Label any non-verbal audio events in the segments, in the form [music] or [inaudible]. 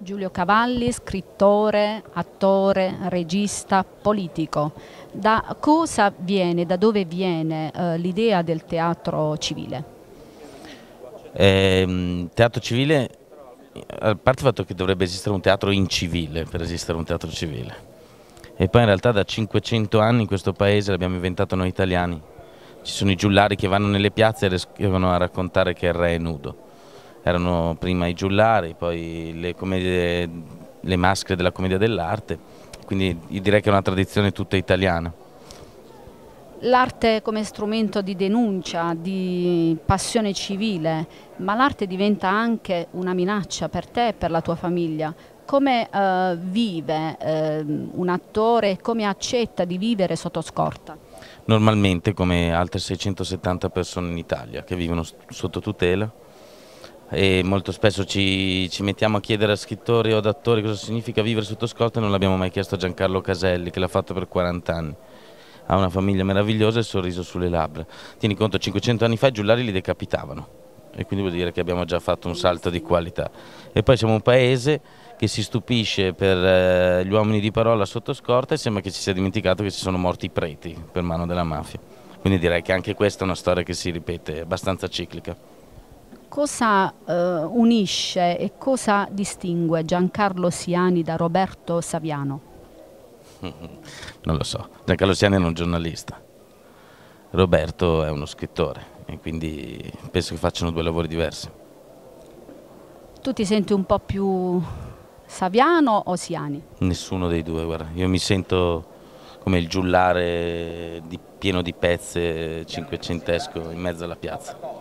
Giulio Cavalli, scrittore, attore, regista, politico. Da cosa viene, da dove viene eh, l'idea del teatro civile? Eh, teatro civile, a parte il fatto che dovrebbe esistere un teatro incivile per esistere un teatro civile. E poi in realtà da 500 anni in questo paese l'abbiamo inventato noi italiani. Ci sono i giullari che vanno nelle piazze e riescono a raccontare che il re è nudo erano prima i giullari, poi le, commedie, le maschere della commedia dell'arte, quindi direi che è una tradizione tutta italiana. L'arte come strumento di denuncia, di passione civile, ma l'arte diventa anche una minaccia per te e per la tua famiglia. Come eh, vive eh, un attore e come accetta di vivere sotto scorta? Normalmente come altre 670 persone in Italia che vivono sotto tutela e molto spesso ci, ci, mettiamo a chiedere a scrittori o ad attori cosa significa vivere sotto scorta e non l'abbiamo mai chiesto a Giancarlo Caselli che l'ha fatto per 40 anni. Ha una famiglia meravigliosa e il sorriso sulle labbra. Tieni conto, 500 anni fa i giullari li decapitavano e quindi vuol dire che abbiamo già fatto un salto di qualità. E poi siamo un paese che si stupisce per eh, gli uomini di parola sotto scorta e sembra che ci sia dimenticato che ci sono morti i preti per mano della mafia. Quindi direi che anche questa è una storia che si ripete abbastanza ciclica cosa eh, unisce e cosa distingue Giancarlo Siani da Roberto Saviano? [laughs] Non lo so, Giancarlo Siani è un giornalista, Roberto è uno scrittore e quindi penso che facciano due lavori diversi. Tu ti senti un po' più Saviano o Siani? Nessuno dei due, guarda, io mi sento come il giullare di, pieno di pezze cinquecentesco in mezzo alla piazza.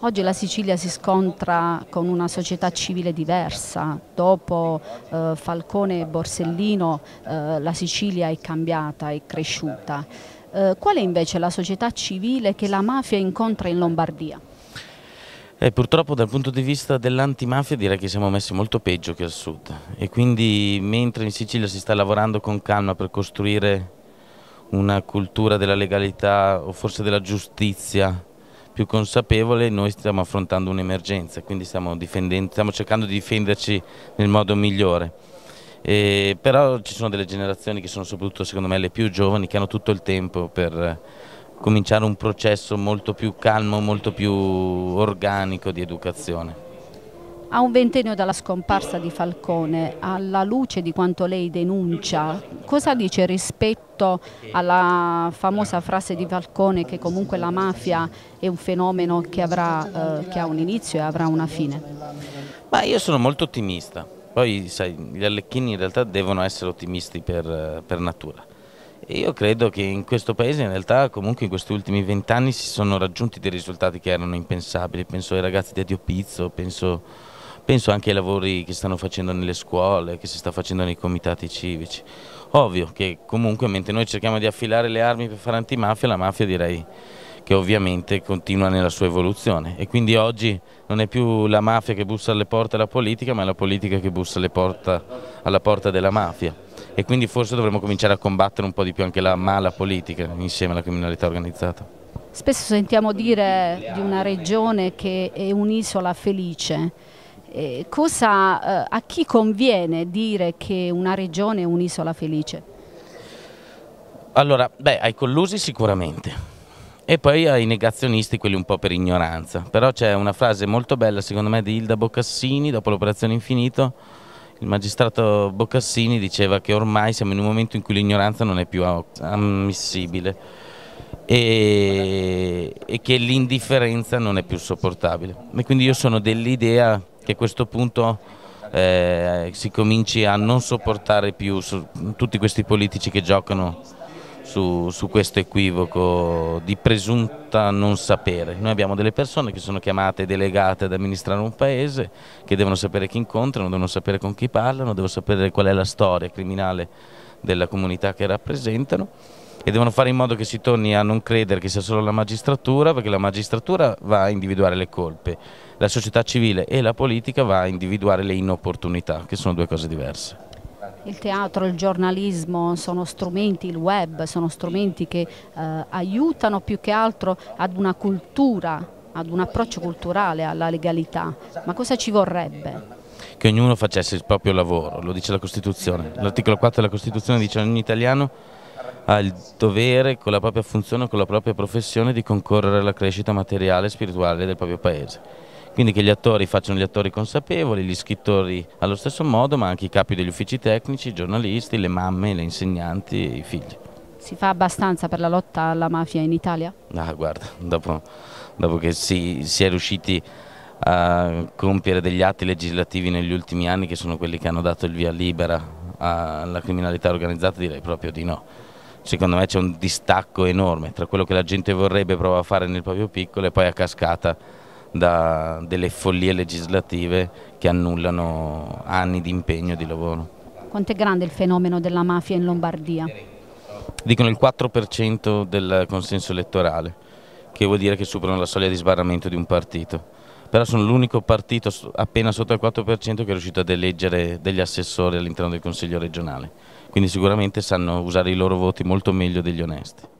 Oggi la Sicilia si scontra con una società civile diversa, dopo eh, Falcone e Borsellino eh, la Sicilia è cambiata, è cresciuta. Eh, qual è invece la società civile che la mafia incontra in Lombardia? Eh, purtroppo dal punto di vista dell'antimafia direi che siamo messi molto peggio che al sud e quindi mentre in Sicilia si sta lavorando con calma per costruire una cultura della legalità o forse della giustizia più consapevole noi stiamo affrontando un'emergenza, quindi stiamo, stiamo, cercando di difenderci nel modo migliore. E, però ci sono delle generazioni che sono soprattutto secondo me le più giovani che hanno tutto il tempo per eh, cominciare un processo molto più calmo, molto più organico di educazione. A un ventennio dalla scomparsa di Falcone, alla luce di quanto lei denuncia, cosa dice rispetto alla famosa frase di Falcone che comunque la mafia è un fenomeno che, avrà, eh, che ha un inizio e avrà una fine? Ma io sono molto ottimista, poi sai, gli Allecchini in realtà devono essere ottimisti per, eh, per natura. E io credo che in questo paese in realtà comunque in questi ultimi vent'anni si sono raggiunti dei risultati che erano impensabili, penso ai ragazzi di Adio Pizzo, penso penso anche ai lavori che stanno facendo nelle scuole, che si sta facendo nei comitati civici. Ovvio che comunque mentre noi cerchiamo di affilare le armi per fare antimafia, la mafia direi che ovviamente continua nella sua evoluzione e quindi oggi non è più la mafia che bussa alle porte alla politica ma è la politica che bussa porta, alla porta della mafia e quindi forse dovremmo cominciare a combattere un po' di più anche la mala politica insieme alla criminalità organizzata. Spesso sentiamo dire di una regione che è un'isola felice, eh, cosa, eh, a chi conviene dire che una regione è un'isola felice? Allora, beh, ai collusi sicuramente. E poi ai negazionisti, quelli un po' per ignoranza. Però c'è una frase molto bella, secondo me, di Hilda Boccassini, dopo l'operazione Infinito. Il magistrato Boccassini diceva che ormai siamo in un momento in cui l'ignoranza non è più ammissibile e, e che l'indifferenza non è più sopportabile. E quindi io sono dell'idea che a questo punto eh, si cominci a non sopportare più tutti questi politici che giocano su, su questo equivoco di presunta non sapere. Noi abbiamo delle persone che sono chiamate delegate ad amministrare un paese, che devono sapere chi incontrano, devono sapere con chi parlano, devono sapere qual è la storia criminale della comunità che rappresentano e devono fare in modo che si torni a non credere che sia solo la magistratura, perché la magistratura va a individuare le colpe, la società civile e la politica va a individuare le inopportunità, che sono due cose diverse. Il teatro, il giornalismo sono strumenti, il web sono strumenti che eh, aiutano più che altro ad una cultura, ad un approccio culturale alla legalità, ma cosa ci vorrebbe? che ognuno facesse il proprio lavoro, lo dice la Costituzione. L'articolo 4 della Costituzione dice che ogni italiano ha il dovere con la propria funzione, con la propria professione di concorrere alla crescita materiale e spirituale del proprio paese. Quindi che gli attori facciano gli attori consapevoli, gli scrittori allo stesso modo, ma anche i capi degli uffici tecnici, i giornalisti, le mamme, le insegnanti e i figli. Si fa abbastanza per la lotta alla mafia in Italia? Ah, guarda, dopo, dopo che si, si è riusciti a compiere degli atti legislativi negli ultimi anni che sono quelli che hanno dato il via libera alla criminalità organizzata direi proprio di no. Secondo me c'è un distacco enorme tra quello che la gente vorrebbe provare a fare nel proprio piccolo e poi a cascata da delle follie legislative che annullano anni di impegno e di lavoro. Quanto è grande il fenomeno della mafia in Lombardia? Dicono il 4% del consenso elettorale che vuol dire che superano la soglia di sbarramento di un partito. Però sono l'unico partito appena sotto il 4% che è riuscito ad eleggere degli assessori all'interno del Consiglio regionale. Quindi sicuramente sanno usare i loro voti molto meglio degli onesti.